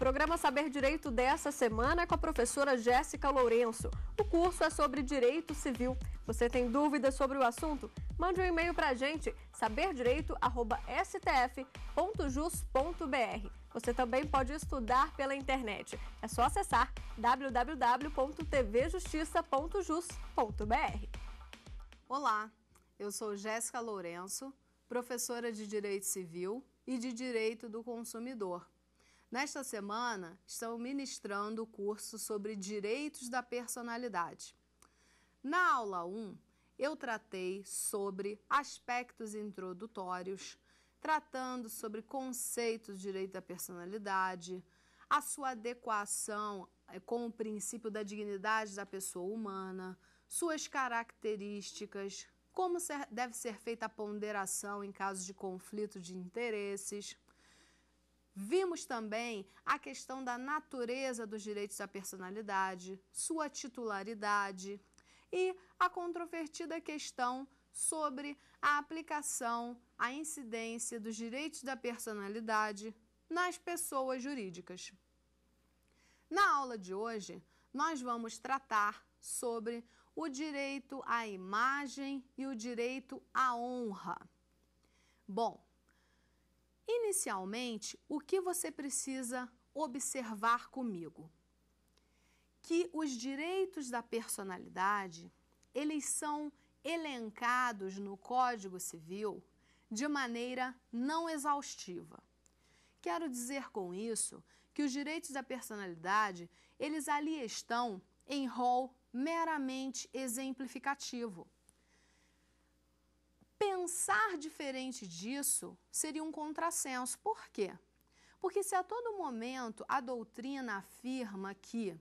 Programa Saber Direito dessa semana é com a professora Jéssica Lourenço. O curso é sobre direito civil. Você tem dúvidas sobre o assunto? Mande um e-mail para a gente, saberdireito.stf.jus.br. Você também pode estudar pela internet. É só acessar www.tvjustiça.jus.br. Olá, eu sou Jéssica Lourenço, professora de Direito Civil e de Direito do Consumidor Nesta semana, estão ministrando o curso sobre direitos da personalidade. Na aula 1, eu tratei sobre aspectos introdutórios, tratando sobre conceitos de direito da personalidade, a sua adequação eh, com o princípio da dignidade da pessoa humana, suas características, como deve ser feita a ponderação em caso de conflito de interesses. Vimos também a questão da natureza dos direitos à personalidade, sua titularidade e a controvertida questão sobre a aplicação, a incidência dos direitos da personalidade nas pessoas jurídicas. Na aula de hoje, nós vamos tratar sobre o direito à imagem e o direito à honra. Bom, Inicialmente, o que você precisa observar comigo? Que os direitos da personalidade, eles são elencados no Código Civil de maneira não exaustiva. Quero dizer com isso que os direitos da personalidade, eles ali estão em rol meramente exemplificativo. Pensar diferente disso seria um contrassenso. Por quê? Porque se a todo momento a doutrina afirma que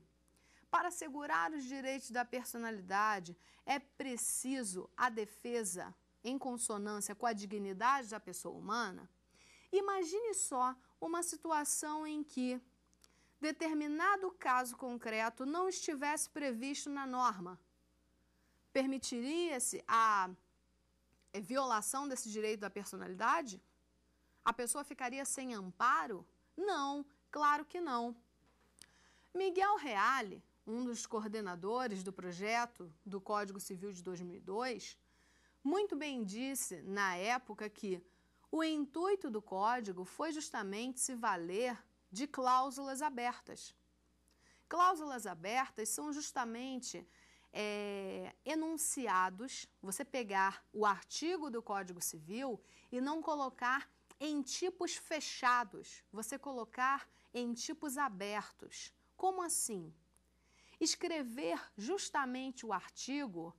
para assegurar os direitos da personalidade é preciso a defesa em consonância com a dignidade da pessoa humana, imagine só uma situação em que determinado caso concreto não estivesse previsto na norma. Permitiria-se a é violação desse direito da personalidade? A pessoa ficaria sem amparo? Não, claro que não. Miguel Reale, um dos coordenadores do projeto do Código Civil de 2002, muito bem disse na época que o intuito do código foi justamente se valer de cláusulas abertas. Cláusulas abertas são justamente é, enunciados, você pegar o artigo do Código Civil e não colocar em tipos fechados, você colocar em tipos abertos. Como assim? Escrever justamente o artigo,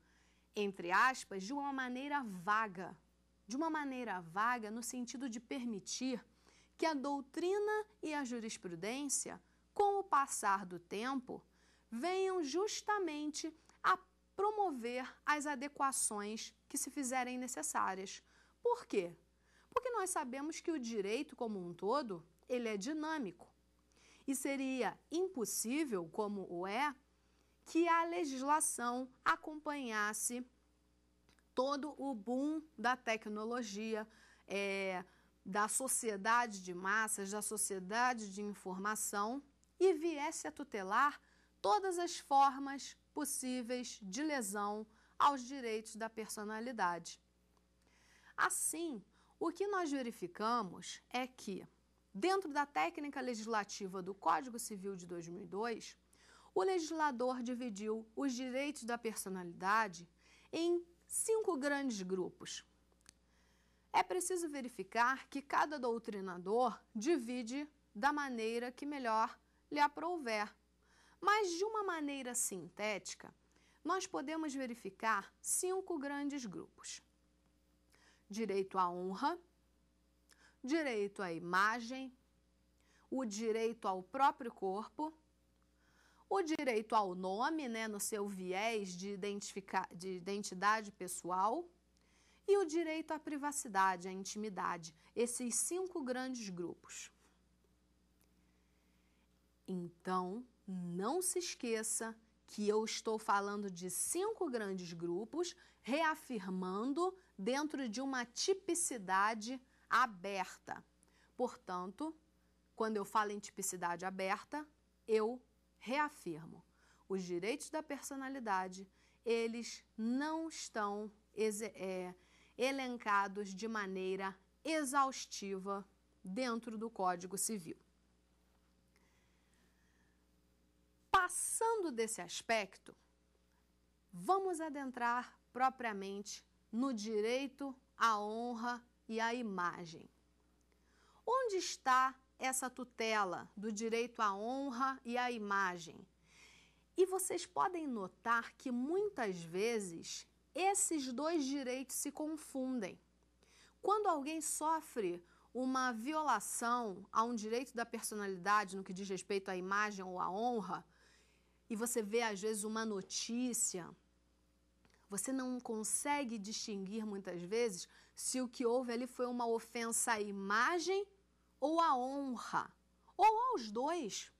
entre aspas, de uma maneira vaga. De uma maneira vaga, no sentido de permitir que a doutrina e a jurisprudência, com o passar do tempo, venham justamente a promover as adequações que se fizerem necessárias. Por quê? Porque nós sabemos que o direito como um todo, ele é dinâmico. E seria impossível, como o é, que a legislação acompanhasse todo o boom da tecnologia, é, da sociedade de massas, da sociedade de informação e viesse a tutelar todas as formas possíveis de lesão aos direitos da personalidade. Assim, o que nós verificamos é que, dentro da técnica legislativa do Código Civil de 2002, o legislador dividiu os direitos da personalidade em cinco grandes grupos. É preciso verificar que cada doutrinador divide da maneira que melhor lhe aprouver. Mas de uma maneira sintética, nós podemos verificar cinco grandes grupos: direito à honra, direito à imagem, o direito ao próprio corpo, o direito ao nome, né, no seu viés de, de identidade pessoal, e o direito à privacidade, à intimidade. Esses cinco grandes grupos. Então, não se esqueça que eu estou falando de cinco grandes grupos, reafirmando dentro de uma tipicidade aberta. Portanto, quando eu falo em tipicidade aberta, eu reafirmo. Os direitos da personalidade, eles não estão é, elencados de maneira exaustiva dentro do Código Civil. Passando desse aspecto, vamos adentrar propriamente no direito à honra e à imagem. Onde está essa tutela do direito à honra e à imagem? E vocês podem notar que muitas vezes esses dois direitos se confundem. Quando alguém sofre uma violação a um direito da personalidade no que diz respeito à imagem ou à honra, e você vê às vezes uma notícia, você não consegue distinguir muitas vezes se o que houve ali foi uma ofensa à imagem ou à honra, ou aos dois.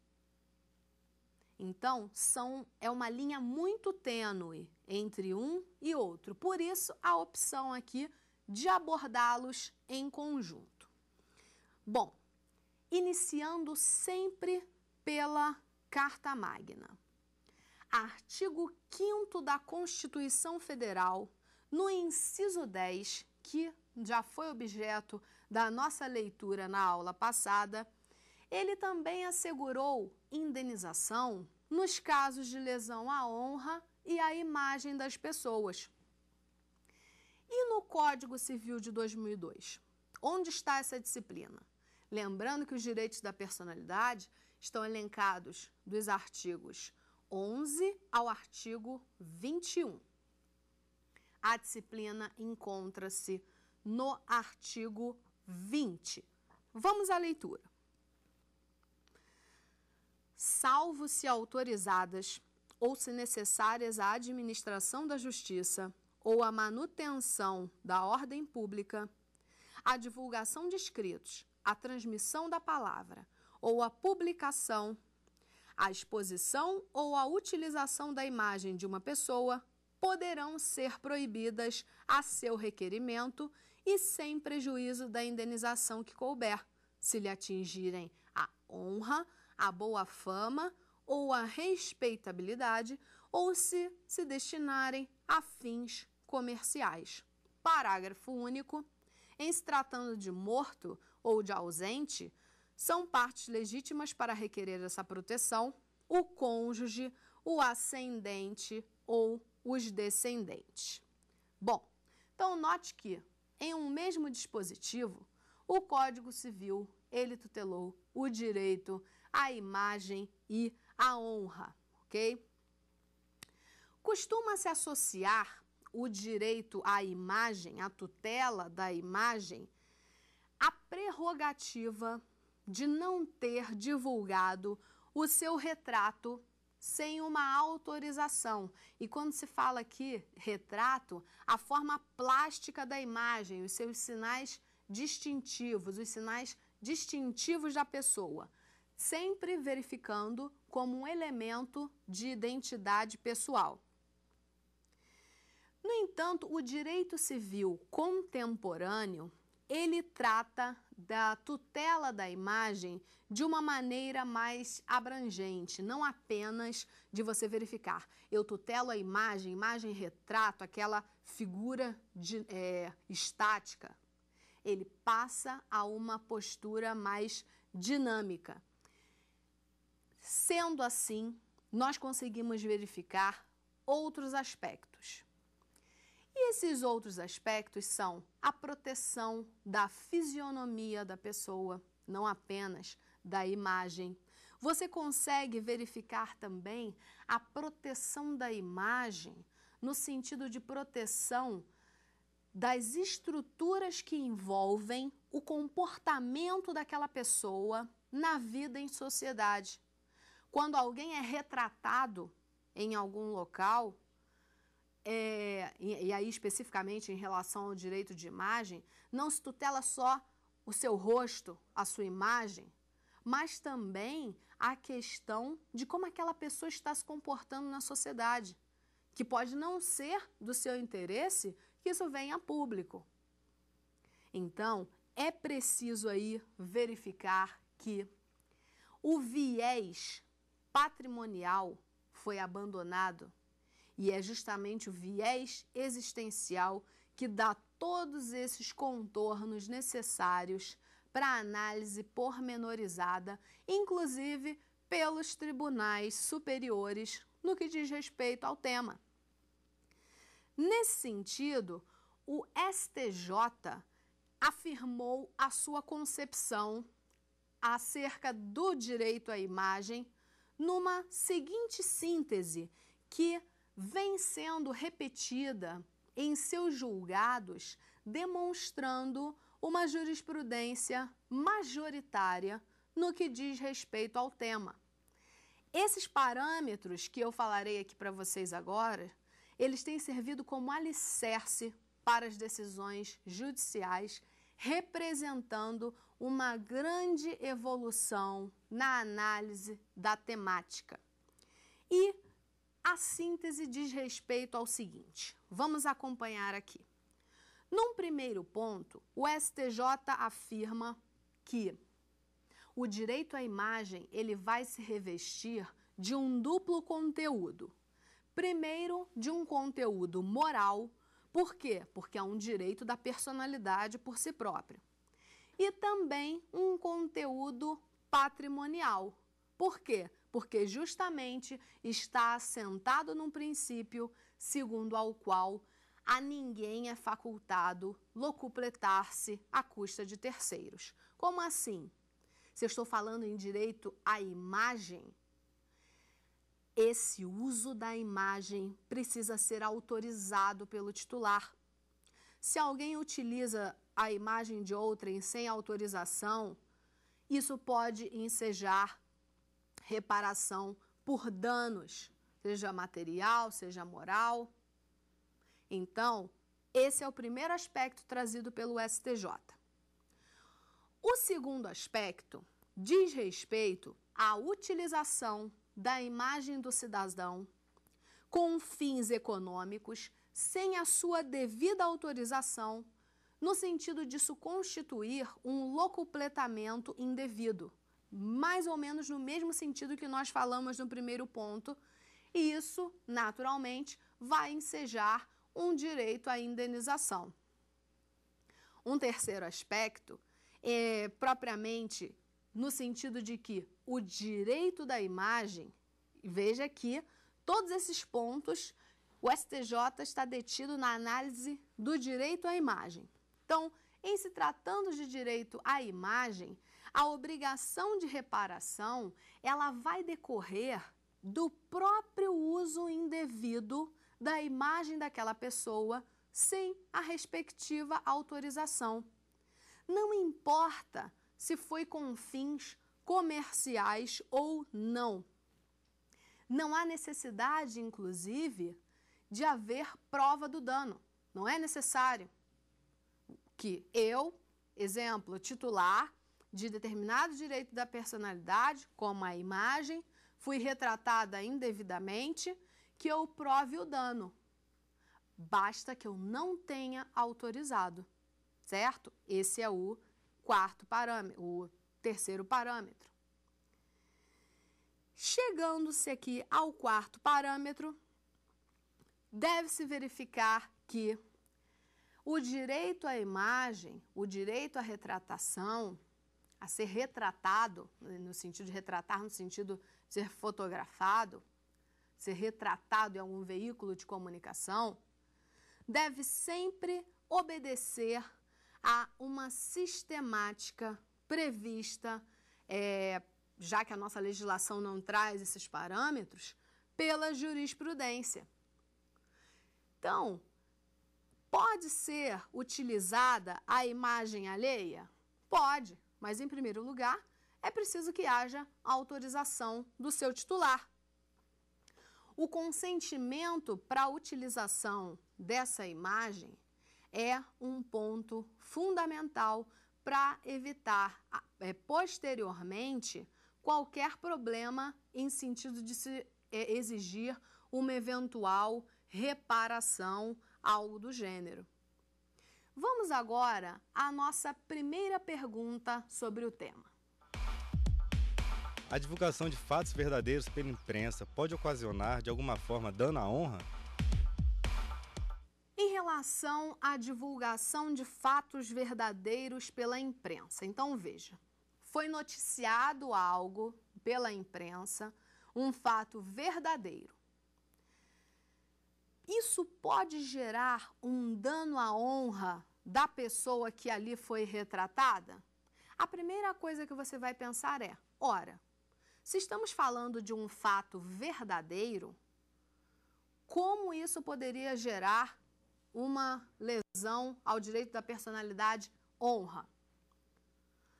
Então, são, é uma linha muito tênue entre um e outro. Por isso, a opção aqui de abordá-los em conjunto. Bom, iniciando sempre pela carta magna artigo 5 da Constituição Federal, no inciso 10, que já foi objeto da nossa leitura na aula passada, ele também assegurou indenização nos casos de lesão à honra e à imagem das pessoas. E no Código Civil de 2002? Onde está essa disciplina? Lembrando que os direitos da personalidade estão elencados dos artigos 11 ao artigo 21. A disciplina encontra-se no artigo 20. Vamos à leitura. Salvo se autorizadas ou se necessárias à administração da justiça ou à manutenção da ordem pública, a divulgação de escritos, a transmissão da palavra ou a publicação a exposição ou a utilização da imagem de uma pessoa poderão ser proibidas a seu requerimento e sem prejuízo da indenização que couber, se lhe atingirem a honra, a boa fama ou a respeitabilidade, ou se se destinarem a fins comerciais. Parágrafo único. Em se tratando de morto ou de ausente, são partes legítimas para requerer essa proteção o cônjuge, o ascendente ou os descendentes. Bom, então note que em um mesmo dispositivo, o Código Civil ele tutelou o direito à imagem e à honra, ok? Costuma se associar o direito à imagem, à tutela da imagem, à prerrogativa de não ter divulgado o seu retrato sem uma autorização. E quando se fala aqui retrato, a forma plástica da imagem, os seus sinais distintivos, os sinais distintivos da pessoa, sempre verificando como um elemento de identidade pessoal. No entanto, o direito civil contemporâneo, ele trata da tutela da imagem de uma maneira mais abrangente, não apenas de você verificar. Eu tutelo a imagem, imagem retrato, aquela figura de, é, estática. Ele passa a uma postura mais dinâmica. Sendo assim, nós conseguimos verificar outros aspectos. E esses outros aspectos são a proteção da fisionomia da pessoa, não apenas da imagem. Você consegue verificar também a proteção da imagem no sentido de proteção das estruturas que envolvem o comportamento daquela pessoa na vida em sociedade. Quando alguém é retratado em algum local, é, e, e aí especificamente em relação ao direito de imagem, não se tutela só o seu rosto, a sua imagem, mas também a questão de como aquela pessoa está se comportando na sociedade, que pode não ser do seu interesse que isso venha a público. Então, é preciso aí verificar que o viés patrimonial foi abandonado e é justamente o viés existencial que dá todos esses contornos necessários para análise pormenorizada, inclusive pelos tribunais superiores no que diz respeito ao tema. Nesse sentido, o STJ afirmou a sua concepção acerca do direito à imagem numa seguinte síntese que vem sendo repetida em seus julgados, demonstrando uma jurisprudência majoritária no que diz respeito ao tema. Esses parâmetros que eu falarei aqui para vocês agora, eles têm servido como alicerce para as decisões judiciais, representando uma grande evolução na análise da temática. E a síntese diz respeito ao seguinte: vamos acompanhar aqui. Num primeiro ponto, o STJ afirma que o direito à imagem ele vai se revestir de um duplo conteúdo. Primeiro, de um conteúdo moral, por quê? Porque é um direito da personalidade por si próprio. E também um conteúdo patrimonial. Por quê? porque justamente está assentado num princípio segundo ao qual a ninguém é facultado locupletar-se à custa de terceiros. Como assim? Se eu estou falando em direito à imagem, esse uso da imagem precisa ser autorizado pelo titular. Se alguém utiliza a imagem de outrem sem autorização, isso pode ensejar reparação por danos, seja material, seja moral. Então, esse é o primeiro aspecto trazido pelo STJ. O segundo aspecto diz respeito à utilização da imagem do cidadão com fins econômicos sem a sua devida autorização, no sentido disso constituir um locupletamento indevido, mais ou menos no mesmo sentido que nós falamos no primeiro ponto, e isso, naturalmente, vai ensejar um direito à indenização. Um terceiro aspecto é propriamente no sentido de que o direito da imagem, veja que todos esses pontos o STJ está detido na análise do direito à imagem. Então, em se tratando de direito à imagem, a obrigação de reparação ela vai decorrer do próprio uso indevido da imagem daquela pessoa sem a respectiva autorização. Não importa se foi com fins comerciais ou não. Não há necessidade, inclusive, de haver prova do dano. Não é necessário que eu, exemplo, titular, de determinado direito da personalidade, como a imagem, fui retratada indevidamente, que eu prove o dano. Basta que eu não tenha autorizado, certo? Esse é o quarto parâmetro, o terceiro parâmetro. Chegando-se aqui ao quarto parâmetro, deve-se verificar que o direito à imagem, o direito à retratação, a ser retratado, no sentido de retratar, no sentido de ser fotografado, ser retratado em algum veículo de comunicação, deve sempre obedecer a uma sistemática prevista, é, já que a nossa legislação não traz esses parâmetros, pela jurisprudência. Então, pode ser utilizada a imagem alheia? Pode. Mas, em primeiro lugar, é preciso que haja autorização do seu titular. O consentimento para a utilização dessa imagem é um ponto fundamental para evitar é, posteriormente qualquer problema em sentido de se é, exigir uma eventual reparação, algo do gênero. Vamos agora à nossa primeira pergunta sobre o tema. A divulgação de fatos verdadeiros pela imprensa pode ocasionar, de alguma forma, dano à honra? Em relação à divulgação de fatos verdadeiros pela imprensa, então veja: foi noticiado algo pela imprensa, um fato verdadeiro. Isso pode gerar um dano à honra da pessoa que ali foi retratada? A primeira coisa que você vai pensar é: ora, se estamos falando de um fato verdadeiro, como isso poderia gerar uma lesão ao direito da personalidade honra?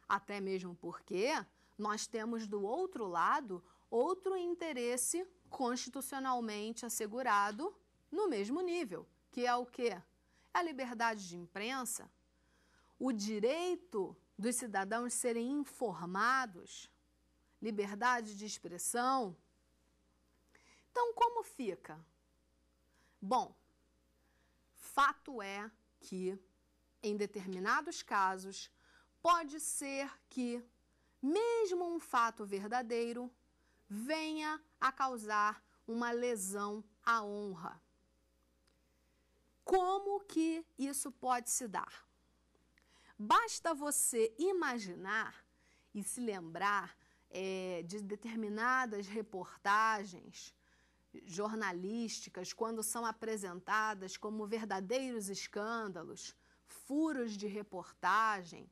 Até mesmo porque nós temos do outro lado outro interesse constitucionalmente assegurado no mesmo nível, que é o que? a liberdade de imprensa, o direito dos cidadãos serem informados, liberdade de expressão. Então, como fica? Bom, fato é que, em determinados casos, pode ser que, mesmo um fato verdadeiro, venha a causar uma lesão à honra. Como que isso pode se dar? Basta você imaginar e se lembrar é, de determinadas reportagens jornalísticas, quando são apresentadas como verdadeiros escândalos, furos de reportagem,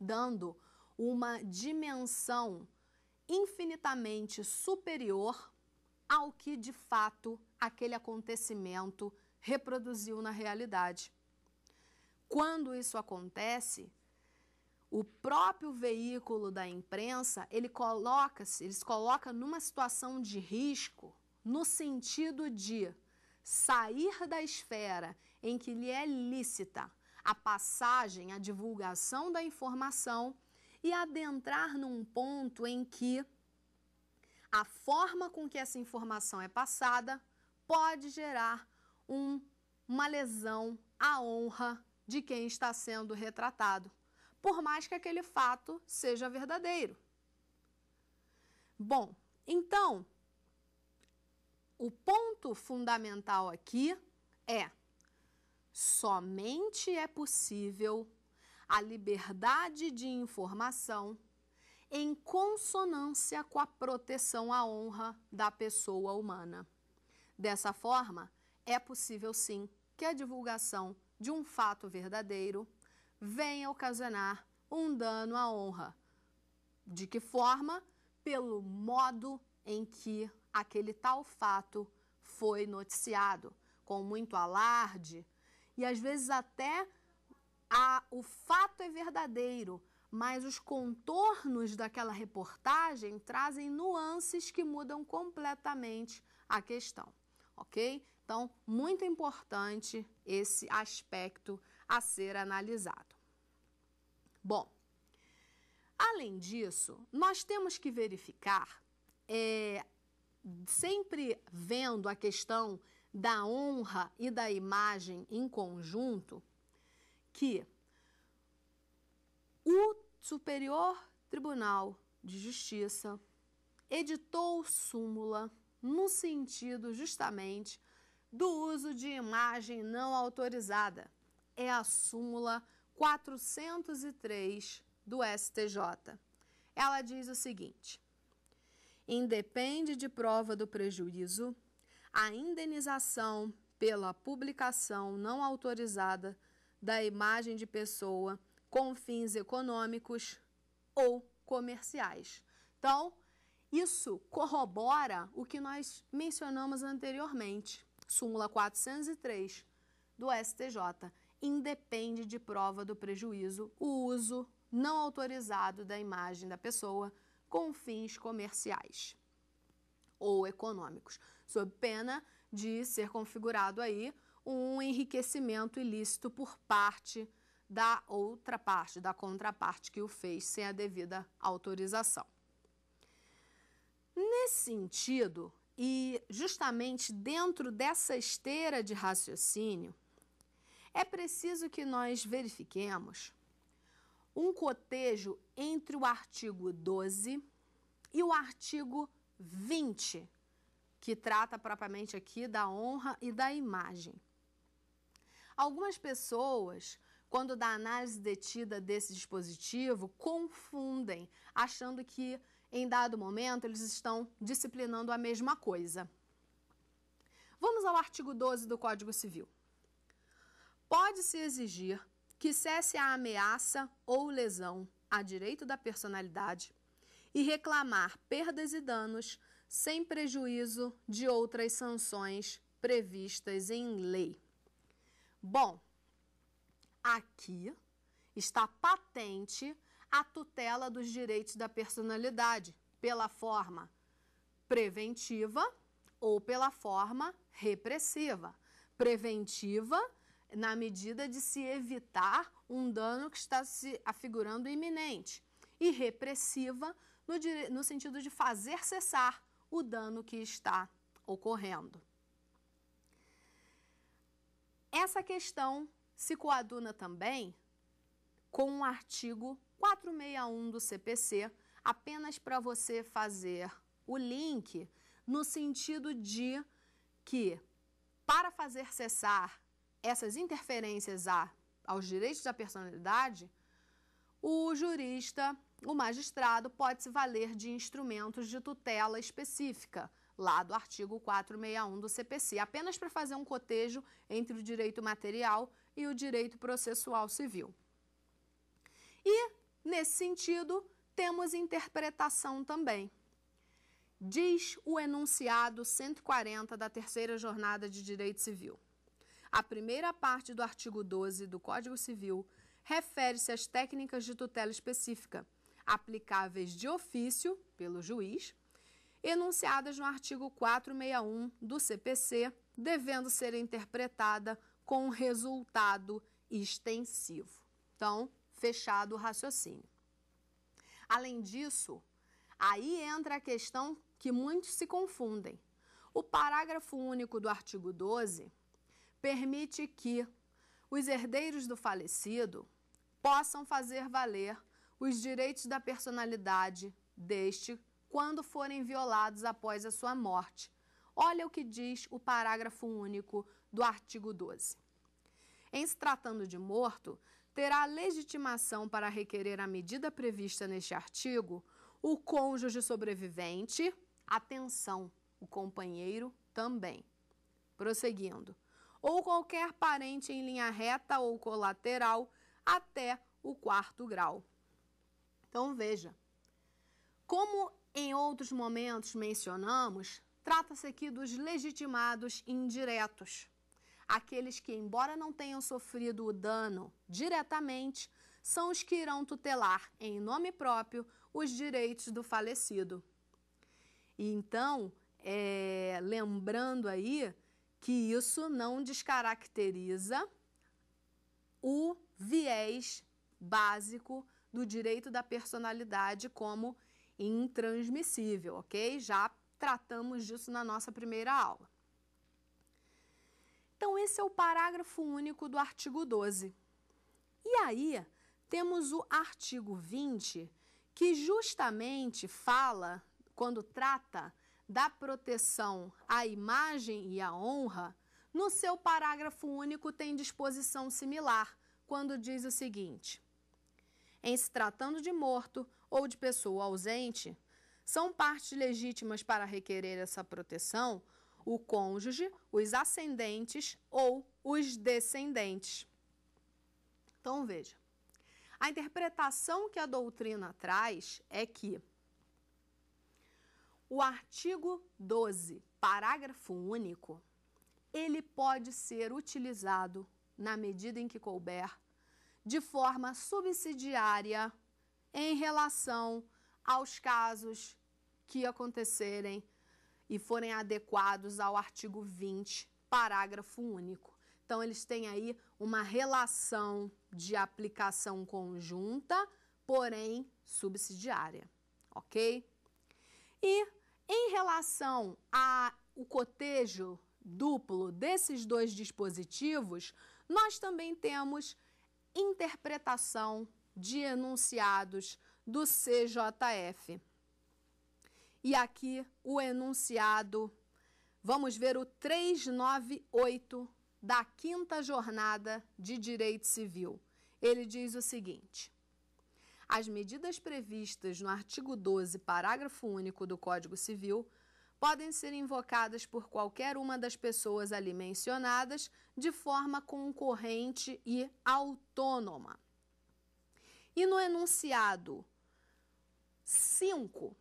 dando uma dimensão infinitamente superior ao que de fato aquele acontecimento reproduziu na realidade. Quando isso acontece, o próprio veículo da imprensa, ele coloca-se, eles coloca numa situação de risco no sentido de sair da esfera em que lhe é lícita a passagem, a divulgação da informação e adentrar num ponto em que a forma com que essa informação é passada pode gerar um, uma lesão à honra de quem está sendo retratado, por mais que aquele fato seja verdadeiro. Bom, então, o ponto fundamental aqui é: somente é possível a liberdade de informação em consonância com a proteção à honra da pessoa humana. Dessa forma, é possível sim que a divulgação de um fato verdadeiro venha ocasionar um dano à honra. De que forma? Pelo modo em que aquele tal fato foi noticiado, com muito alarde e às vezes até a, o fato é verdadeiro, mas os contornos daquela reportagem trazem nuances que mudam completamente a questão, ok? Então, muito importante esse aspecto a ser analisado. Bom, além disso, nós temos que verificar, é, sempre vendo a questão da honra e da imagem em conjunto, que o Superior Tribunal de Justiça editou súmula no sentido justamente do uso de imagem não autorizada. É a súmula 403 do STJ. Ela diz o seguinte: independe de prova do prejuízo a indenização pela publicação não autorizada da imagem de pessoa com fins econômicos ou comerciais. Então, isso corrobora o que nós mencionamos anteriormente súmula 403 do STJ. Independe de prova do prejuízo o uso não autorizado da imagem da pessoa com fins comerciais ou econômicos, sob pena de ser configurado aí um enriquecimento ilícito por parte da outra parte, da contraparte que o fez sem a devida autorização. Nesse sentido, e justamente dentro dessa esteira de raciocínio, é preciso que nós verifiquemos um cotejo entre o artigo 12 e o artigo 20, que trata propriamente aqui da honra e da imagem. Algumas pessoas, quando da análise detida desse dispositivo, confundem, achando que em dado momento, eles estão disciplinando a mesma coisa. Vamos ao artigo 12 do Código Civil. Pode-se exigir que cesse a ameaça ou lesão a direito da personalidade e reclamar perdas e danos sem prejuízo de outras sanções previstas em lei. Bom, aqui está patente a tutela dos direitos da personalidade pela forma preventiva ou pela forma repressiva. Preventiva, na medida de se evitar um dano que está se afigurando iminente, e repressiva, no, no sentido de fazer cessar o dano que está ocorrendo. Essa questão se coaduna também com o artigo 461 do CPC, apenas para você fazer o link no sentido de que, para fazer cessar essas interferências a, aos direitos da personalidade, o jurista, o magistrado, pode se valer de instrumentos de tutela específica, lá do artigo 461 do CPC, apenas para fazer um cotejo entre o direito material e o direito processual civil. E, nesse sentido, temos interpretação também. Diz o enunciado 140 da terceira jornada de direito civil. A primeira parte do artigo 12 do Código Civil refere-se às técnicas de tutela específica, aplicáveis de ofício pelo juiz, enunciadas no artigo 461 do CPC, devendo ser interpretada com resultado extensivo. Então, Fechado o raciocínio. Além disso, aí entra a questão que muitos se confundem. O parágrafo único do artigo 12 permite que os herdeiros do falecido possam fazer valer os direitos da personalidade deste quando forem violados após a sua morte. Olha o que diz o parágrafo único do artigo 12. Em se tratando de morto, terá legitimação para requerer a medida prevista neste artigo o cônjuge sobrevivente, atenção, o companheiro também. Prosseguindo, ou qualquer parente em linha reta ou colateral até o quarto grau. Então veja, como em outros momentos mencionamos, trata-se aqui dos legitimados indiretos. Aqueles que, embora não tenham sofrido o dano diretamente, são os que irão tutelar, em nome próprio, os direitos do falecido. E então, é, lembrando aí que isso não descaracteriza o viés básico do direito da personalidade como intransmissível, ok? Já tratamos disso na nossa primeira aula. Então, esse é o parágrafo único do artigo 12. E aí, temos o artigo 20, que justamente fala, quando trata da proteção à imagem e à honra, no seu parágrafo único tem disposição similar, quando diz o seguinte: Em se tratando de morto ou de pessoa ausente, são partes legítimas para requerer essa proteção o cônjuge, os ascendentes ou os descendentes. Então veja, a interpretação que a doutrina traz é que o artigo 12, parágrafo único, ele pode ser utilizado na medida em que couber, de forma subsidiária em relação aos casos que acontecerem e forem adequados ao artigo 20, parágrafo único. Então, eles têm aí uma relação de aplicação conjunta, porém subsidiária, ok? E em relação ao cotejo duplo desses dois dispositivos, nós também temos interpretação de enunciados do CJF. E aqui o enunciado. Vamos ver o 398 da quinta jornada de Direito Civil. Ele diz o seguinte: As medidas previstas no artigo 12, parágrafo único do Código Civil, podem ser invocadas por qualquer uma das pessoas ali mencionadas de forma concorrente e autônoma. E no enunciado 5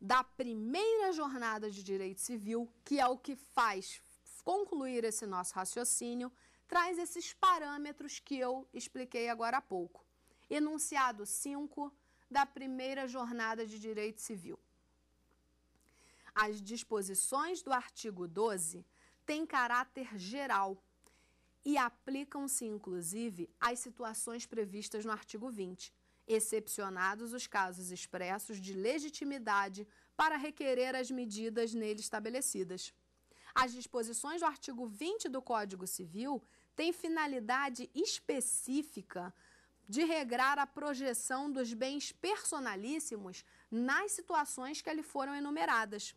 da primeira jornada de direito civil, que é o que faz concluir esse nosso raciocínio, traz esses parâmetros que eu expliquei agora há pouco. Enunciado 5 da primeira jornada de direito civil. As disposições do artigo 12 têm caráter geral e aplicam-se, inclusive, às situações previstas no artigo 20 excepcionados os casos expressos de legitimidade para requerer as medidas nele estabelecidas. As disposições do artigo 20 do Código Civil têm finalidade específica de regrar a projeção dos bens personalíssimos nas situações que ali foram enumeradas.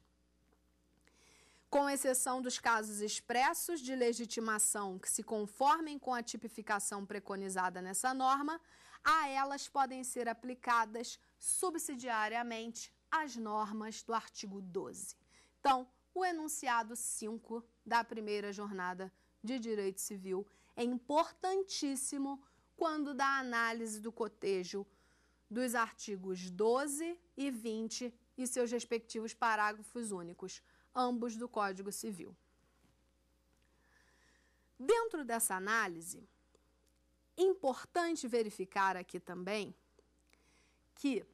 Com exceção dos casos expressos de legitimação que se conformem com a tipificação preconizada nessa norma, a elas podem ser aplicadas subsidiariamente as normas do artigo 12. Então, o enunciado 5 da primeira jornada de direito civil é importantíssimo quando da análise do cotejo dos artigos 12 e 20 e seus respectivos parágrafos únicos, ambos do Código Civil. Dentro dessa análise, importante verificar aqui também que,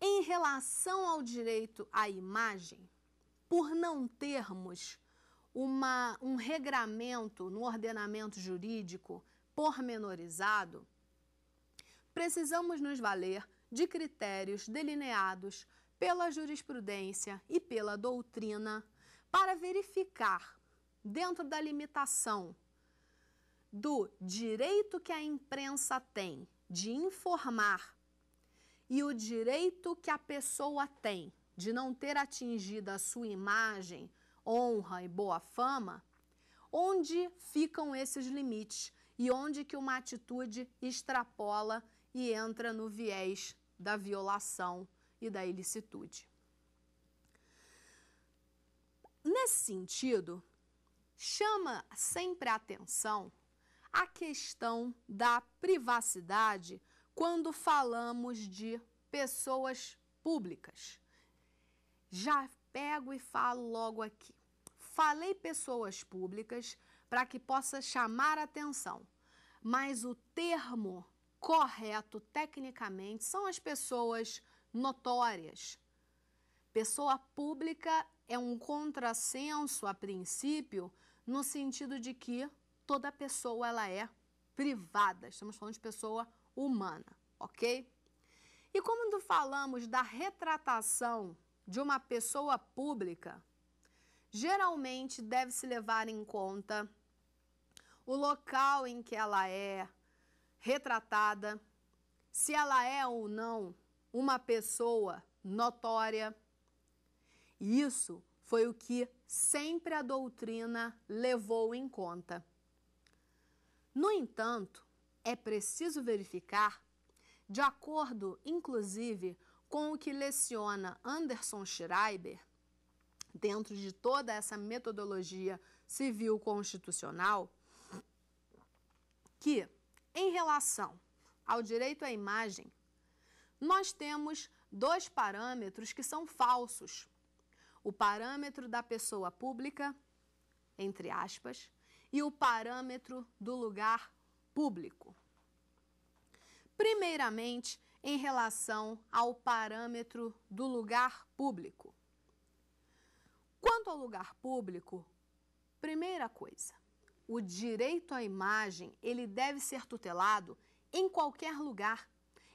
em relação ao direito à imagem, por não termos uma, um regramento no ordenamento jurídico pormenorizado, precisamos nos valer de critérios delineados pela jurisprudência e pela doutrina para verificar, dentro da limitação do direito que a imprensa tem de informar e o direito que a pessoa tem de não ter atingido a sua imagem, honra e boa fama, onde ficam esses limites e onde que uma atitude extrapola e entra no viés da violação e da ilicitude. Nesse sentido, chama sempre a atenção a questão da privacidade quando falamos de pessoas públicas. Já pego e falo logo aqui. Falei pessoas públicas para que possa chamar atenção, mas o termo correto tecnicamente são as pessoas notórias. Pessoa pública é um contrassenso a princípio, no sentido de que toda pessoa ela é privada. Estamos falando de pessoa humana, ok? E quando falamos da retratação de uma pessoa pública, geralmente deve se levar em conta o local em que ela é retratada, se ela é ou não uma pessoa notória. Isso foi o que sempre a doutrina levou em conta. No entanto, é preciso verificar, de acordo inclusive com o que leciona Anderson Schreiber, dentro de toda essa metodologia civil constitucional, que, em relação ao direito à imagem, nós temos dois parâmetros que são falsos. O parâmetro da pessoa pública, entre aspas, e o parâmetro do lugar público. Primeiramente, em relação ao parâmetro do lugar público. Quanto ao lugar público, primeira coisa, o direito à imagem, ele deve ser tutelado em qualquer lugar,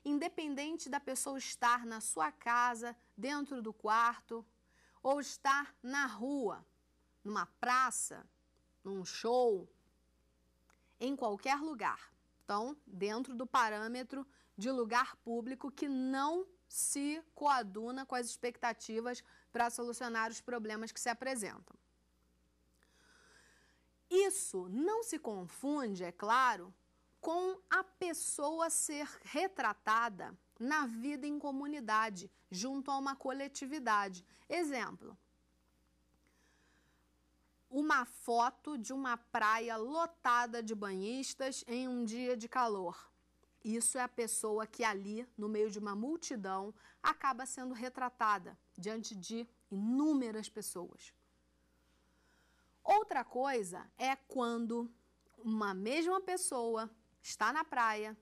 independente da pessoa estar na sua casa, dentro do quarto ou estar na rua, numa praça, num show, em qualquer lugar. Então, dentro do parâmetro de lugar público que não se coaduna com as expectativas para solucionar os problemas que se apresentam. Isso não se confunde, é claro, com a pessoa ser retratada na vida em comunidade, junto a uma coletividade. Exemplo, uma foto de uma praia lotada de banhistas em um dia de calor. Isso é a pessoa que ali, no meio de uma multidão, acaba sendo retratada diante de inúmeras pessoas. Outra coisa é quando uma mesma pessoa está na praia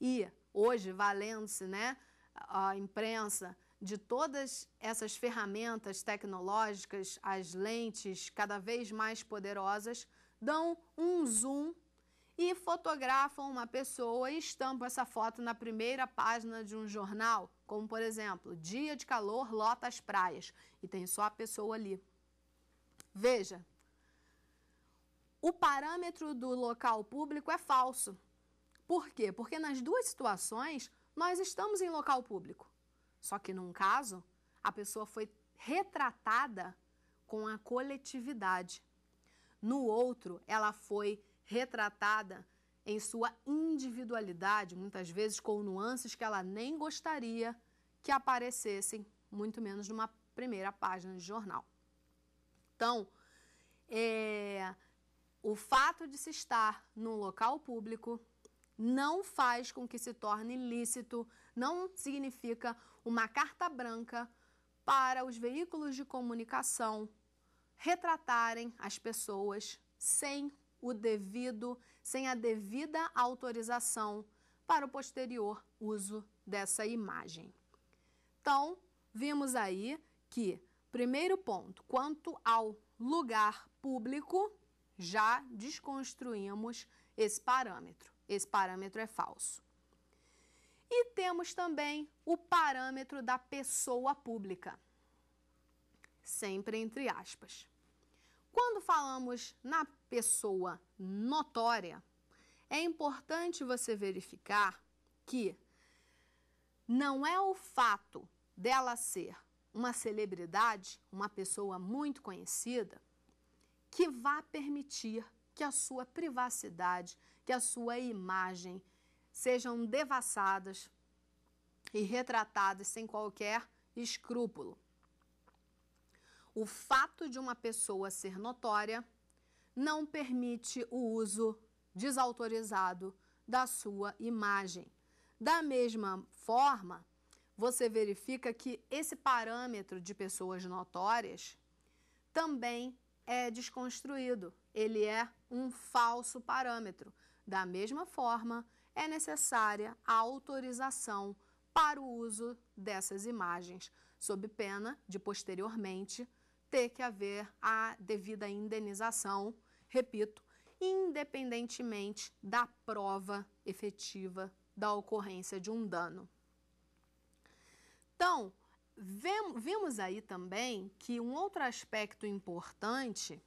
e hoje valendo-se, né, a imprensa de todas essas ferramentas tecnológicas, as lentes cada vez mais poderosas dão um zoom e fotografam uma pessoa e estampam essa foto na primeira página de um jornal, como por exemplo, dia de calor lota as praias e tem só a pessoa ali. Veja, o parâmetro do local público é falso. Por quê? Porque nas duas situações nós estamos em local público. Só que num caso, a pessoa foi retratada com a coletividade. No outro, ela foi retratada em sua individualidade, muitas vezes com nuances que ela nem gostaria que aparecessem, muito menos numa primeira página de jornal. Então, é, o fato de se estar num local público não faz com que se torne lícito não significa uma carta branca para os veículos de comunicação retratarem as pessoas sem o devido, sem a devida autorização para o posterior uso dessa imagem. Então, vimos aí que, primeiro ponto, quanto ao lugar público, já desconstruímos esse parâmetro. Esse parâmetro é falso. E temos também o parâmetro da pessoa pública, sempre entre aspas. Quando falamos na pessoa notória, é importante você verificar que não é o fato dela ser uma celebridade, uma pessoa muito conhecida, que vá permitir que a sua privacidade, que a sua imagem sejam devassadas e retratadas sem qualquer escrúpulo. O fato de uma pessoa ser notória não permite o uso desautorizado da sua imagem. Da mesma forma, você verifica que esse parâmetro de pessoas notórias também é desconstruído. Ele é um falso parâmetro. Da mesma forma, é necessária a autorização para o uso dessas imagens, sob pena de posteriormente ter que haver a devida indenização, repito, independentemente da prova efetiva da ocorrência de um dano. Então, vemos aí também que um outro aspecto importante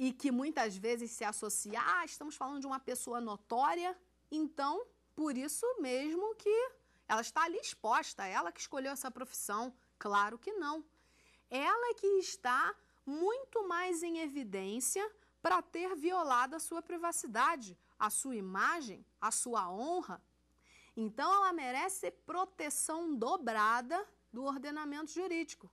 e que muitas vezes se associa, ah, estamos falando de uma pessoa notória, então por isso mesmo que ela está ali exposta, ela que escolheu essa profissão. Claro que não. Ela que está muito mais em evidência para ter violado a sua privacidade, a sua imagem, a sua honra. Então ela merece proteção dobrada do ordenamento jurídico.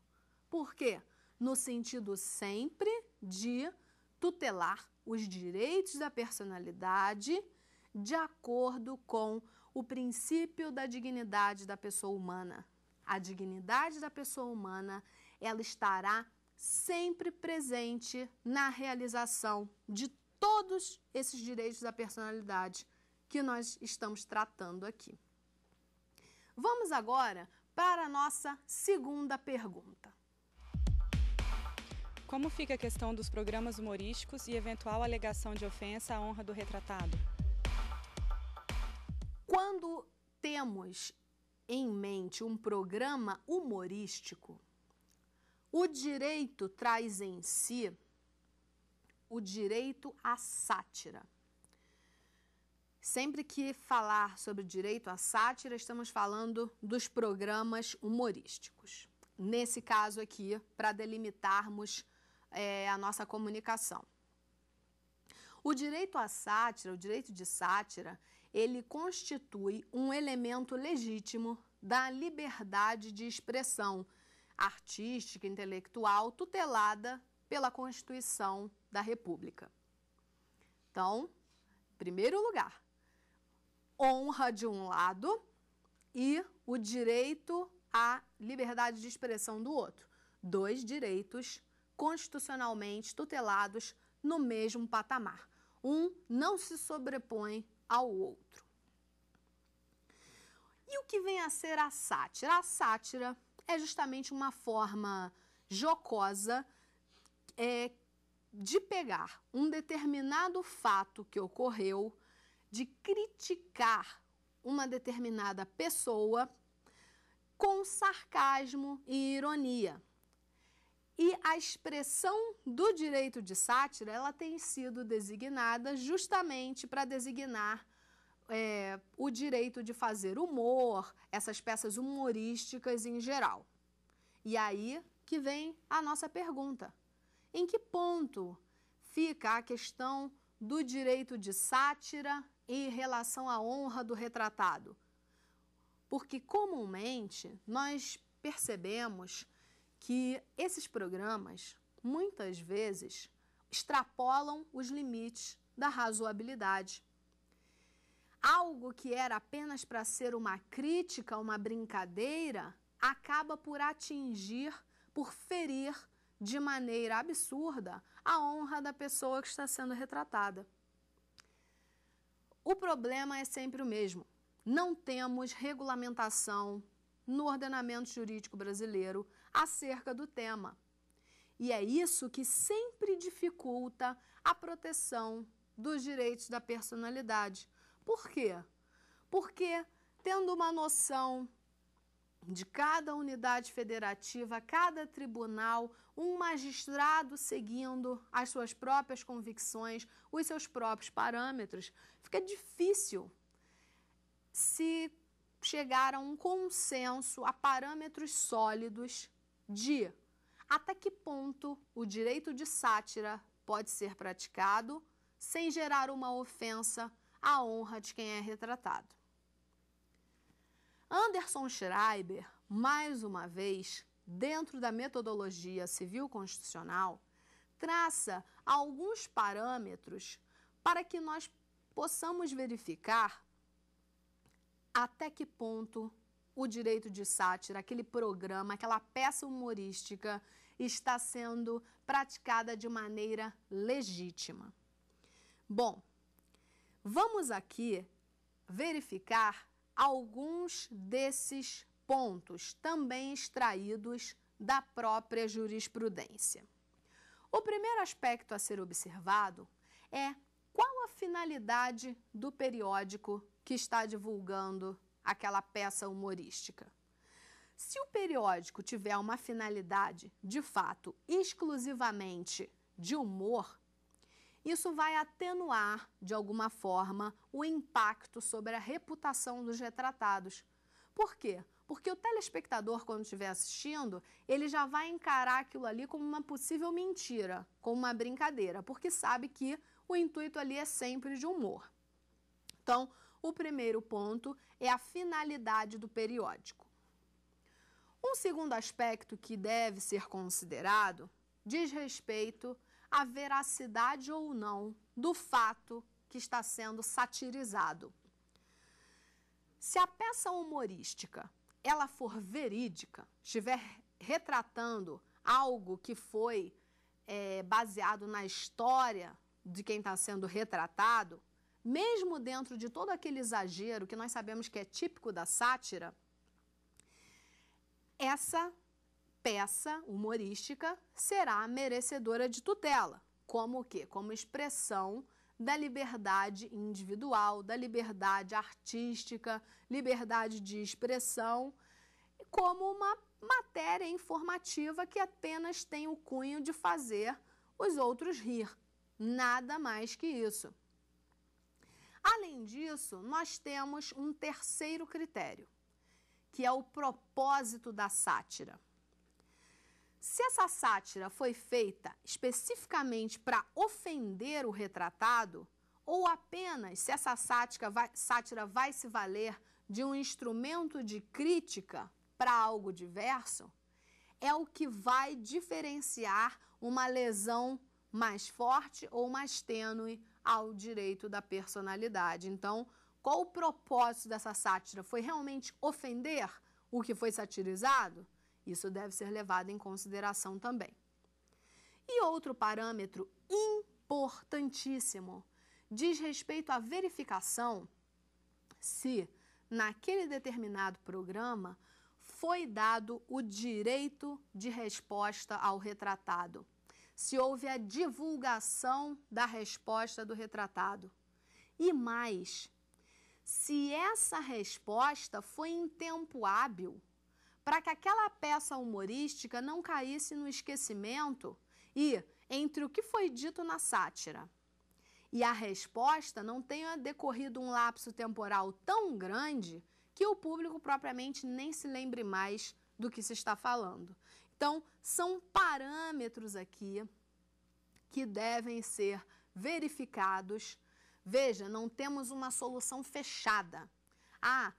Por quê? No sentido sempre de tutelar os direitos da personalidade de acordo com o princípio da dignidade da pessoa humana. A dignidade da pessoa humana, ela estará sempre presente na realização de todos esses direitos da personalidade que nós estamos tratando aqui. Vamos agora para a nossa segunda pergunta. Como fica a questão dos programas humorísticos e eventual alegação de ofensa à honra do retratado? Quando temos em mente um programa humorístico, o direito traz em si o direito à sátira. Sempre que falar sobre direito à sátira, estamos falando dos programas humorísticos. Nesse caso aqui, para delimitarmos é, a nossa comunicação. O direito à sátira, o direito de sátira, ele constitui um elemento legítimo da liberdade de expressão artística, intelectual, tutelada pela Constituição da República. Então, em primeiro lugar, honra de um lado e o direito à liberdade de expressão do outro. Dois direitos constitucionalmente tutelados no mesmo patamar. Um não se sobrepõe ao outro. E o que vem a ser a sátira? A sátira é justamente uma forma jocosa é, de pegar um determinado fato que ocorreu, de criticar uma determinada pessoa com sarcasmo e ironia. E a expressão do direito de sátira, ela tem sido designada justamente para designar é, o direito de fazer humor, essas peças humorísticas em geral. E aí que vem a nossa pergunta. Em que ponto fica a questão do direito de sátira em relação à honra do retratado? Porque comumente nós percebemos que esses programas muitas vezes extrapolam os limites da razoabilidade. Algo que era apenas para ser uma crítica, uma brincadeira, acaba por atingir, por ferir de maneira absurda a honra da pessoa que está sendo retratada. O problema é sempre o mesmo. Não temos regulamentação no ordenamento jurídico brasileiro acerca do tema. E é isso que sempre dificulta a proteção dos direitos da personalidade. Por quê? Porque, tendo uma noção de cada unidade federativa, cada tribunal, um magistrado seguindo as suas próprias convicções, os seus próprios parâmetros, fica difícil se chegar a um consenso, a parâmetros sólidos de até que ponto o direito de sátira pode ser praticado sem gerar uma ofensa à honra de quem é retratado. Anderson Schreiber, mais uma vez, dentro da metodologia civil constitucional, traça alguns parâmetros para que nós possamos verificar até que ponto o direito de sátira, aquele programa, aquela peça humorística está sendo praticada de maneira legítima. Bom, vamos aqui verificar alguns desses pontos também extraídos da própria jurisprudência. O primeiro aspecto a ser observado é qual a finalidade do periódico que está divulgando aquela peça humorística. Se o periódico tiver uma finalidade, de fato, exclusivamente de humor, isso vai atenuar, de alguma forma, o impacto sobre a reputação dos retratados. Por quê? Porque o telespectador, quando estiver assistindo, ele já vai encarar aquilo ali como uma possível mentira, como uma brincadeira, porque sabe que o intuito ali é sempre de humor. Então, o primeiro ponto é a finalidade do periódico. Um segundo aspecto que deve ser considerado diz respeito à veracidade ou não do fato que está sendo satirizado. Se a peça humorística ela for verídica, estiver retratando algo que foi é, baseado na história de quem está sendo retratado, mesmo dentro de todo aquele exagero que nós sabemos que é típico da sátira, essa peça humorística será merecedora de tutela, como o quê? Como expressão da liberdade individual, da liberdade artística, liberdade de expressão, como uma matéria informativa que apenas tem o cunho de fazer os outros rir. Nada mais que isso. Além disso, nós temos um terceiro critério, que é o propósito da sátira. Se essa sátira foi feita especificamente para ofender o retratado, ou apenas se essa sátira vai, sátira vai se valer de um instrumento de crítica para algo diverso, é o que vai diferenciar uma lesão mais forte ou mais tênue ao direito da personalidade. Então, qual o propósito dessa sátira? Foi realmente ofender o que foi satirizado? Isso deve ser levado em consideração também. E outro parâmetro importantíssimo diz respeito à verificação se naquele determinado programa foi dado o direito de resposta ao retratado se houve a divulgação da resposta do retratado. E mais, se essa resposta foi em tempo hábil, para que aquela peça humorística não caísse no esquecimento e entre o que foi dito na sátira e a resposta não tenha decorrido um lapso temporal tão grande que o público propriamente nem se lembre mais do que se está falando. Então, são parâmetros aqui que devem ser verificados. Veja, não temos uma solução fechada. Ah,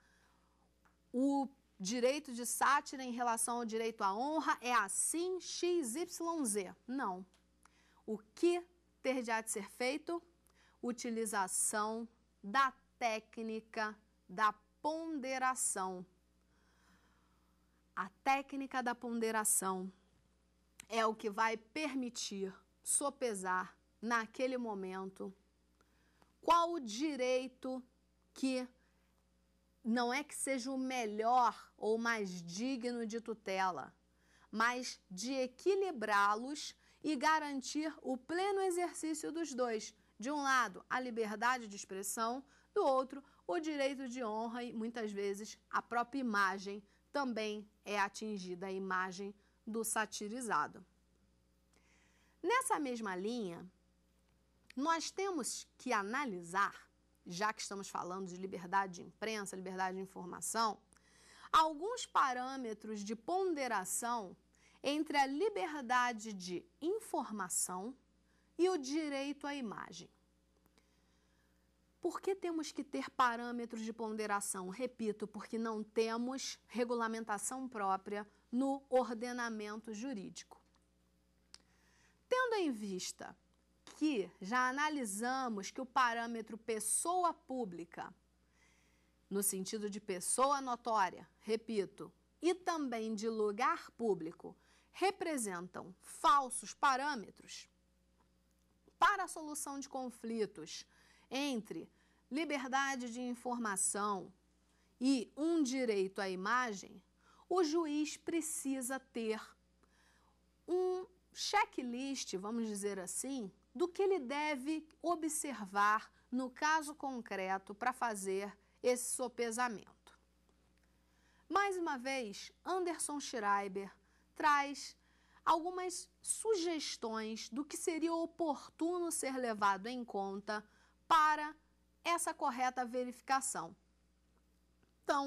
o direito de sátira em relação ao direito à honra é assim XYZ. Não. O que ter de ser feito? Utilização da técnica da ponderação. A técnica da ponderação é o que vai permitir sopesar naquele momento qual o direito que não é que seja o melhor ou mais digno de tutela, mas de equilibrá-los e garantir o pleno exercício dos dois. De um lado, a liberdade de expressão, do outro, o direito de honra e muitas vezes a própria imagem também é atingida a imagem do satirizado. Nessa mesma linha, nós temos que analisar, já que estamos falando de liberdade de imprensa, liberdade de informação, alguns parâmetros de ponderação entre a liberdade de informação e o direito à imagem. Por que temos que ter parâmetros de ponderação? Repito, porque não temos regulamentação própria no ordenamento jurídico. Tendo em vista que já analisamos que o parâmetro pessoa pública, no sentido de pessoa notória, repito, e também de lugar público, representam falsos parâmetros, para a solução de conflitos entre liberdade de informação e um direito à imagem, o juiz precisa ter um checklist, vamos dizer assim, do que ele deve observar no caso concreto para fazer esse sopesamento. Mais uma vez, Anderson Schreiber traz algumas sugestões do que seria oportuno ser levado em conta para essa correta verificação. Então,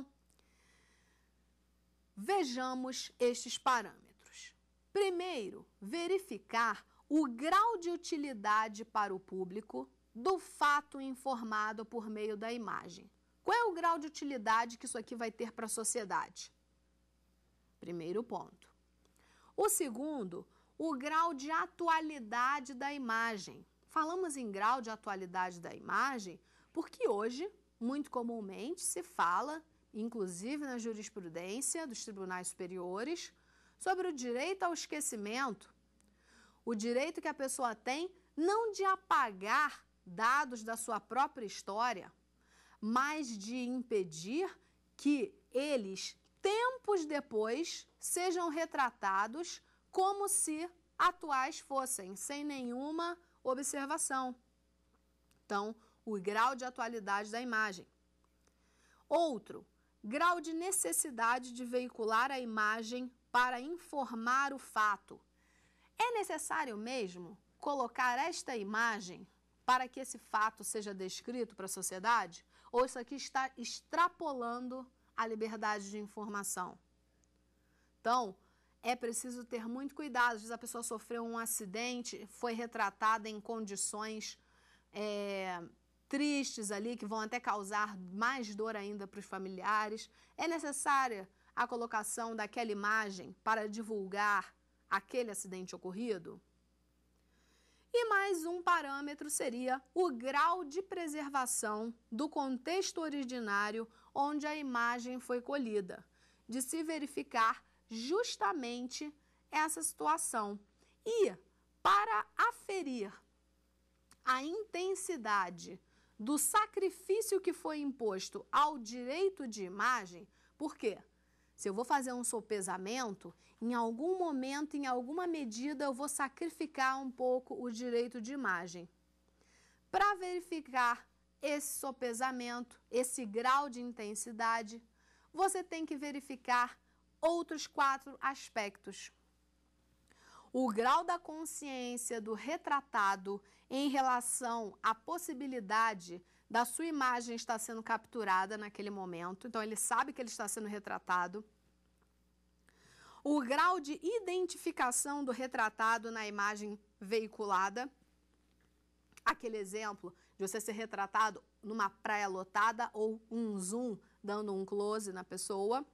vejamos estes parâmetros. Primeiro, verificar o grau de utilidade para o público do fato informado por meio da imagem. Qual é o grau de utilidade que isso aqui vai ter para a sociedade? Primeiro ponto. O segundo, o grau de atualidade da imagem. Falamos em grau de atualidade da imagem porque hoje, muito comumente, se fala, inclusive na jurisprudência dos tribunais superiores, sobre o direito ao esquecimento. O direito que a pessoa tem não de apagar dados da sua própria história, mas de impedir que eles, tempos depois, sejam retratados como se atuais fossem, sem nenhuma observação. Então, o grau de atualidade da imagem. Outro, grau de necessidade de veicular a imagem para informar o fato. É necessário mesmo colocar esta imagem para que esse fato seja descrito para a sociedade? Ou isso aqui está extrapolando a liberdade de informação? Então, é preciso ter muito cuidado. Às vezes a pessoa sofreu um acidente, foi retratada em condições é, tristes ali, que vão até causar mais dor ainda para os familiares. É necessária a colocação daquela imagem para divulgar aquele acidente ocorrido? E mais um parâmetro seria o grau de preservação do contexto originário onde a imagem foi colhida, de se verificar justamente essa situação. E para aferir a intensidade do sacrifício que foi imposto ao direito de imagem, por quê? Se eu vou fazer um sopesamento, em algum momento, em alguma medida, eu vou sacrificar um pouco o direito de imagem. Para verificar esse sopesamento, esse grau de intensidade, você tem que verificar outros quatro aspectos. O grau da consciência do retratado em relação à possibilidade da sua imagem estar sendo capturada naquele momento, então ele sabe que ele está sendo retratado. O grau de identificação do retratado na imagem veiculada. Aquele exemplo de você ser retratado numa praia lotada ou um zoom dando um close na pessoa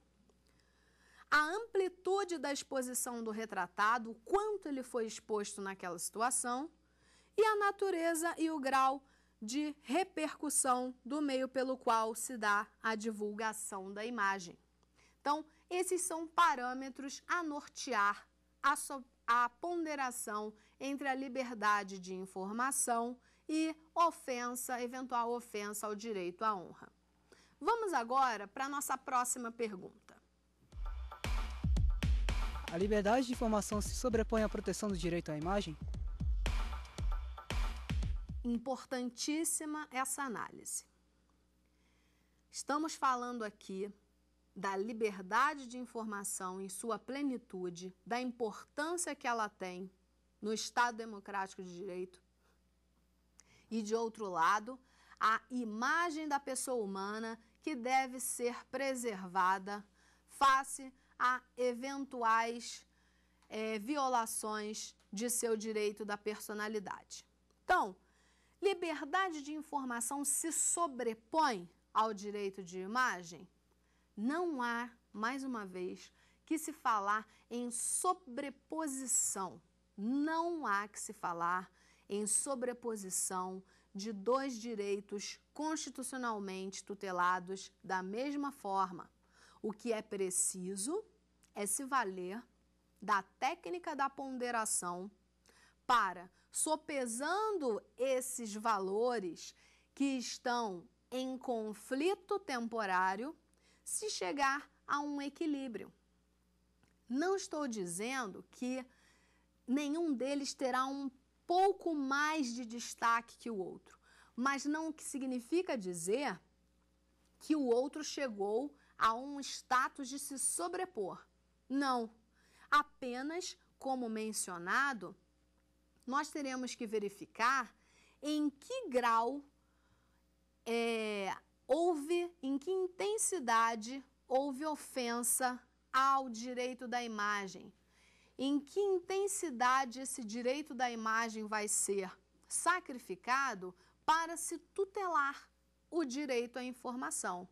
a amplitude da exposição do retratado, o quanto ele foi exposto naquela situação, e a natureza e o grau de repercussão do meio pelo qual se dá a divulgação da imagem. Então, esses são parâmetros a nortear a, so a ponderação entre a liberdade de informação e ofensa, eventual ofensa ao direito à honra. Vamos agora para a nossa próxima pergunta. A liberdade de informação se sobrepõe à proteção do direito à imagem? Importantíssima essa análise. Estamos falando aqui da liberdade de informação em sua plenitude, da importância que ela tem no Estado Democrático de Direito. E, de outro lado, a imagem da pessoa humana que deve ser preservada face a eventuais é, violações de seu direito da personalidade. Então, liberdade de informação se sobrepõe ao direito de imagem? Não há, mais uma vez, que se falar em sobreposição. Não há que se falar em sobreposição de dois direitos constitucionalmente tutelados da mesma forma. O que é preciso é se valer da técnica da ponderação para, sopesando esses valores que estão em conflito temporário, se chegar a um equilíbrio. Não estou dizendo que nenhum deles terá um pouco mais de destaque que o outro, mas não que significa dizer que o outro chegou a um status de se sobrepor. Não. Apenas, como mencionado, nós teremos que verificar em que grau é, houve, em que intensidade houve ofensa ao direito da imagem. Em que intensidade esse direito da imagem vai ser sacrificado para se tutelar o direito à informação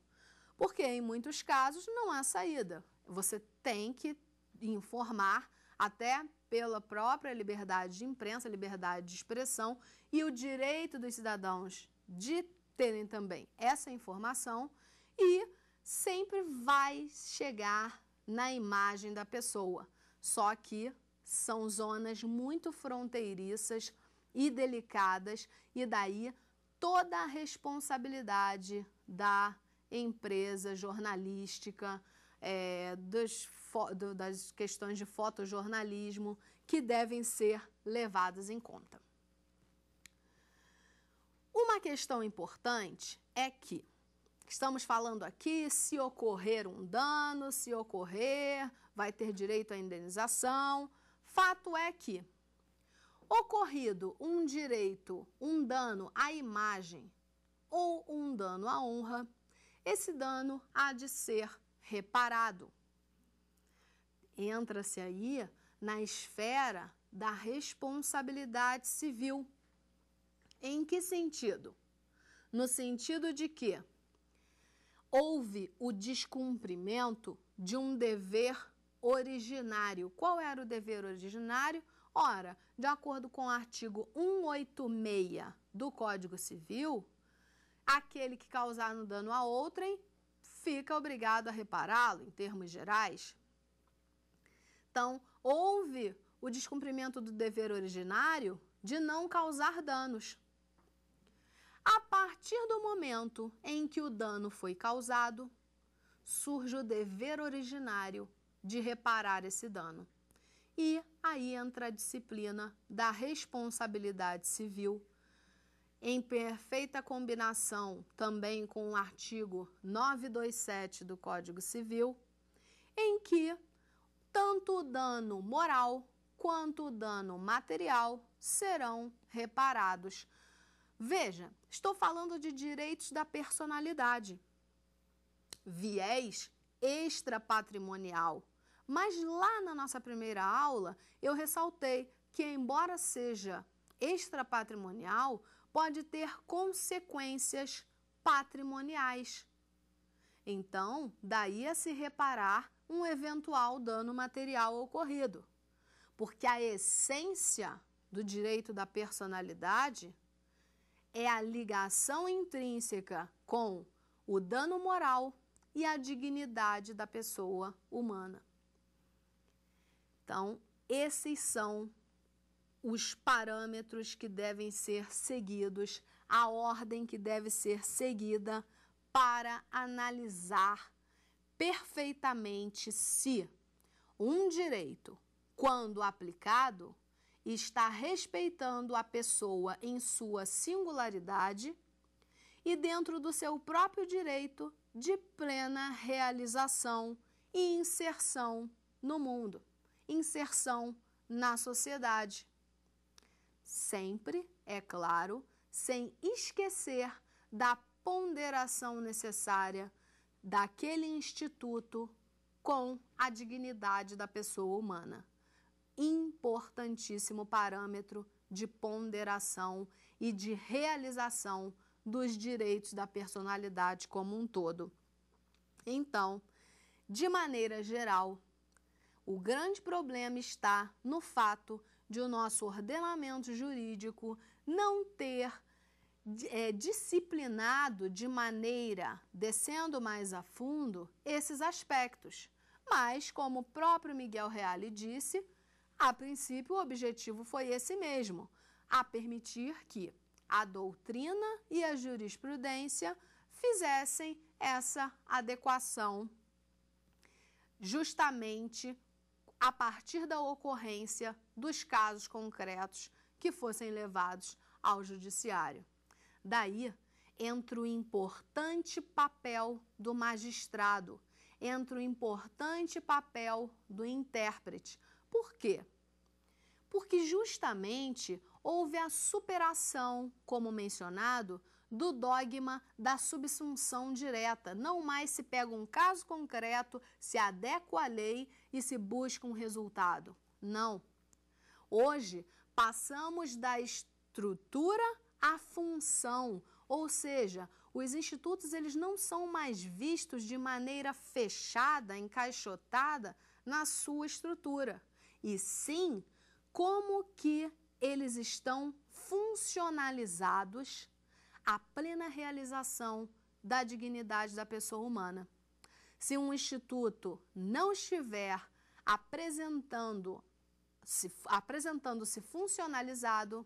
porque em muitos casos não há saída. Você tem que informar até pela própria liberdade de imprensa, liberdade de expressão e o direito dos cidadãos de terem também essa informação e sempre vai chegar na imagem da pessoa. Só que são zonas muito fronteiriças e delicadas e daí toda a responsabilidade da empresa jornalística, é, do, das questões de fotojornalismo que devem ser levadas em conta. Uma questão importante é que estamos falando aqui se ocorrer um dano, se ocorrer, vai ter direito à indenização. Fato é que ocorrido um direito, um dano à imagem ou um dano à honra, esse dano há de ser reparado. Entra-se aí na esfera da responsabilidade civil. Em que sentido? No sentido de que houve o descumprimento de um dever originário. Qual era o dever originário? Ora, de acordo com o artigo 186 do Código Civil, aquele que causar um dano a outrem fica obrigado a repará-lo, em termos gerais. Então, houve o descumprimento do dever originário de não causar danos. A partir do momento em que o dano foi causado, surge o dever originário de reparar esse dano. E aí entra a disciplina da responsabilidade civil em perfeita combinação também com o artigo 927 do Código Civil, em que tanto o dano moral quanto o dano material serão reparados. Veja, estou falando de direitos da personalidade, viés extrapatrimonial. Mas lá na nossa primeira aula, eu ressaltei que, embora seja extrapatrimonial, pode ter consequências patrimoniais. Então, daí a se reparar um eventual dano material ocorrido, porque a essência do direito da personalidade é a ligação intrínseca com o dano moral e a dignidade da pessoa humana. Então, esses são os parâmetros que devem ser seguidos, a ordem que deve ser seguida para analisar perfeitamente se um direito, quando aplicado, está respeitando a pessoa em sua singularidade e dentro do seu próprio direito de plena realização e inserção no mundo, inserção na sociedade sempre, é claro, sem esquecer da ponderação necessária daquele instituto com a dignidade da pessoa humana. Importantíssimo parâmetro de ponderação e de realização dos direitos da personalidade como um todo. Então, de maneira geral, o grande problema está no fato de o nosso ordenamento jurídico não ter é, disciplinado de maneira, descendo mais a fundo, esses aspectos. Mas, como o próprio Miguel Reale disse, a princípio o objetivo foi esse mesmo, a permitir que a doutrina e a jurisprudência fizessem essa adequação justamente a partir da ocorrência dos casos concretos que fossem levados ao judiciário. Daí entra o importante papel do magistrado, entra o importante papel do intérprete. Por quê? Porque justamente houve a superação, como mencionado, do dogma da subsunção direta. Não mais se pega um caso concreto, se adequa à lei e se busca um resultado. Não. Hoje, passamos da estrutura à função, ou seja, os institutos eles não são mais vistos de maneira fechada, encaixotada na sua estrutura, e sim como que eles estão funcionalizados a plena realização da dignidade da pessoa humana. Se um instituto não estiver apresentando se, apresentando-se funcionalizado,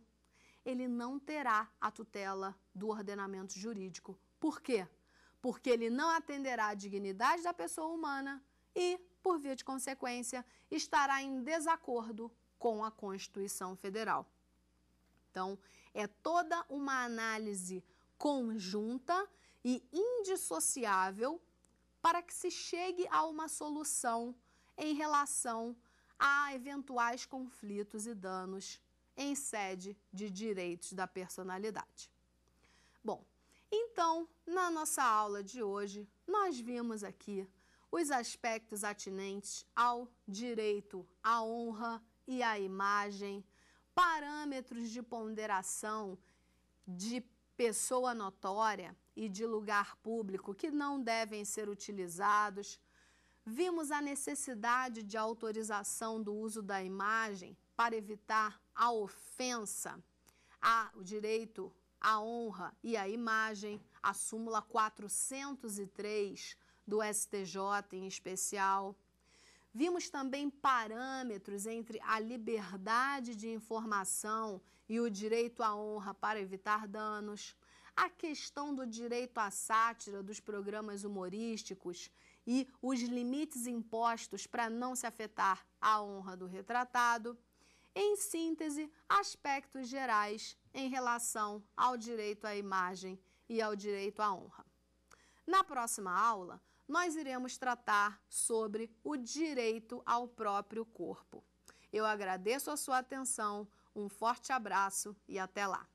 ele não terá a tutela do ordenamento jurídico. Por quê? Porque ele não atenderá à dignidade da pessoa humana e, por via de consequência, estará em desacordo com a Constituição Federal. Então, é toda uma análise conjunta e indissociável para que se chegue a uma solução em relação a eventuais conflitos e danos em sede de direitos da personalidade. Bom, então, na nossa aula de hoje, nós vimos aqui os aspectos atinentes ao direito à honra e à imagem, parâmetros de ponderação de pessoa notória e de lugar público que não devem ser utilizados, vimos a necessidade de autorização do uso da imagem para evitar a ofensa ao direito à honra e à imagem, a súmula 403 do STJ em especial. Vimos também parâmetros entre a liberdade de informação e o direito à honra para evitar danos, a questão do direito à sátira dos programas humorísticos e os limites impostos para não se afetar a honra do retratado. Em síntese, aspectos gerais em relação ao direito à imagem e ao direito à honra. Na próxima aula, nós iremos tratar sobre o direito ao próprio corpo. Eu agradeço a sua atenção um forte abraço e até lá!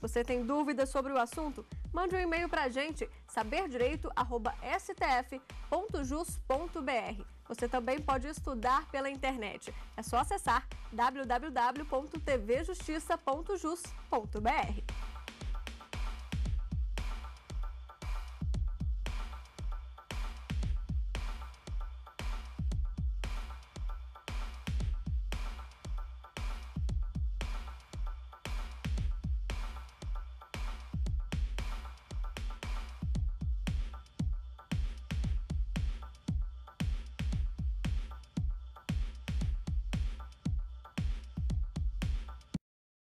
Você tem dúvidas sobre o assunto? Mande um e-mail para a gente, saberdireito.stf.jus.br. Você também pode estudar pela internet. É só acessar www.tvjustiça.jus.br.